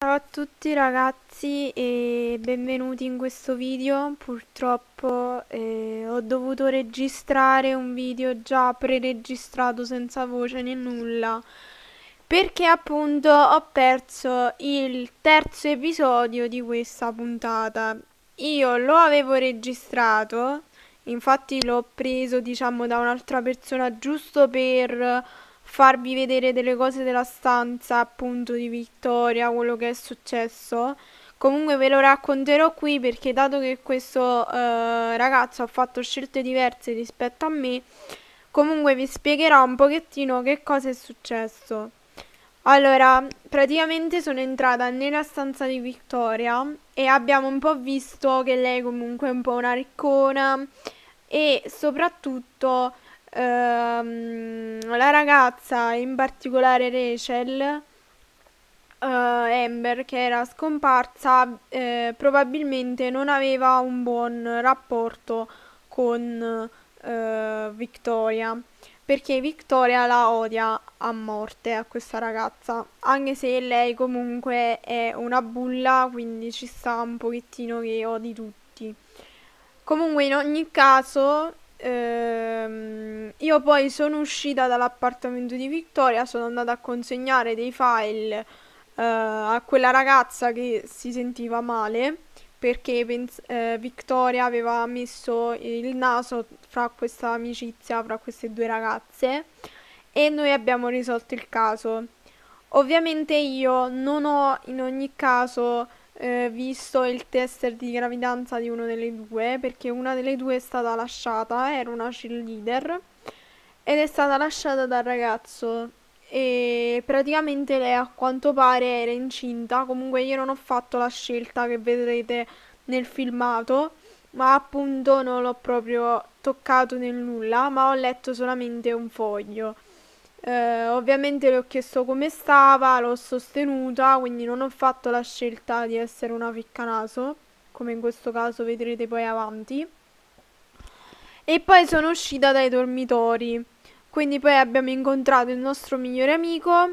Ciao a tutti ragazzi e benvenuti in questo video, purtroppo eh, ho dovuto registrare un video già pre-registrato senza voce né nulla perché appunto ho perso il terzo episodio di questa puntata io lo avevo registrato infatti l'ho preso diciamo da un'altra persona giusto per farvi vedere delle cose della stanza, appunto di Vittoria, quello che è successo. Comunque ve lo racconterò qui perché dato che questo eh, ragazzo ha fatto scelte diverse rispetto a me, comunque vi spiegherò un pochettino che cosa è successo. Allora, praticamente sono entrata nella stanza di Vittoria e abbiamo un po' visto che lei comunque è un po' una riccona e soprattutto ehm, la ragazza, in particolare Rachel, eh, Amber, che era scomparsa, eh, probabilmente non aveva un buon rapporto con eh, Victoria perché Victoria la odia a morte a questa ragazza, anche se lei comunque è una bulla, quindi ci sta un pochettino che odi tutti. Comunque in ogni caso Ehm, io poi sono uscita dall'appartamento di Vittoria, sono andata a consegnare dei file eh, a quella ragazza che si sentiva male perché pens- eh, Victoria aveva messo il naso fra questa amicizia, fra queste due ragazze e noi abbiamo risolto il caso. Ovviamente io non ho in ogni caso eh, visto il test di gravidanza di una delle due, perché una delle due è stata lasciata, era una cheerleader, ed è stata lasciata dal ragazzo. E praticamente lei a quanto pare era incinta. Comunque io non ho fatto la scelta che vedrete nel filmato, ma appunto non l'ho proprio toccato nel nulla, ma ho letto solamente un foglio. Eh, ovviamente le ho chiesto come stava, l'ho sostenuta, quindi non ho fatto la scelta di essere una ficcanaso, come in questo caso vedrete poi avanti. E poi sono uscita dai dormitori. Quindi poi abbiamo incontrato il nostro migliore amico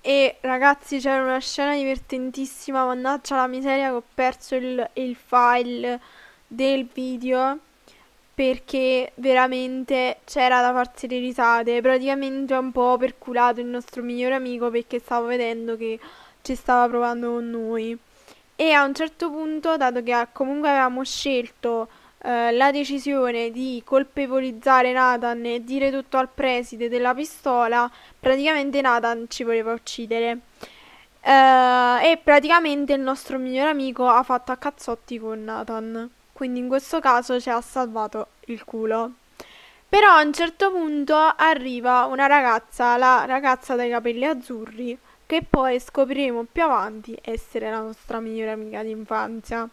e ragazzi c'era una scena divertentissima, mannaggia la miseria che ho perso il, il file del video perché veramente c'era da farsi le risate. Praticamente ho un po' perculato il nostro migliore amico perché stavo vedendo che ci stava provando con noi. E a un certo punto, dato che comunque avevamo scelto eh, la decisione di colpevolizzare Nathan e dire tutto al preside della pistola, praticamente Nathan ci voleva uccidere. Eh, e praticamente il nostro migliore amico ha fatto a cazzotti con Nathan quindi in questo caso ci ha salvato il culo. Però a un certo punto arriva una ragazza, la ragazza dai capelli azzurri, che poi scopriremo più avanti essere la nostra migliore amica d'infanzia.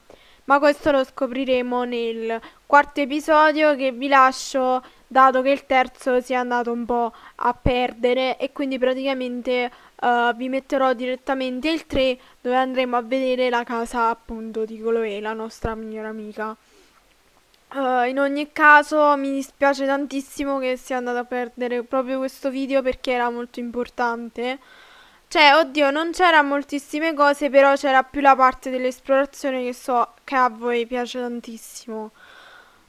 Ma questo lo scopriremo nel quarto episodio che vi lascio dato che il terzo si è andato un po' a perdere e quindi praticamente uh, vi metterò direttamente il 3 dove andremo a vedere la casa appunto di Chloe, la nostra migliore amica. Uh, in ogni caso mi dispiace tantissimo che sia andato a perdere proprio questo video perché era molto importante. Cioè, oddio, non c'erano moltissime cose, però c'era più la parte dell'esplorazione che so che a voi piace tantissimo.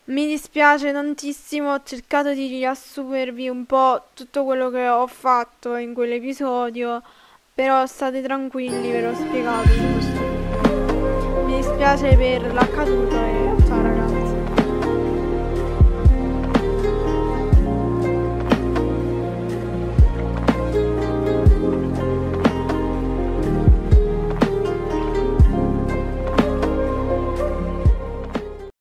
Mi dispiace tantissimo, ho cercato di riassumervi un po' tutto quello che ho fatto in quell'episodio, però state tranquilli, ve l'ho spiegato Mi dispiace per l'accaduto e...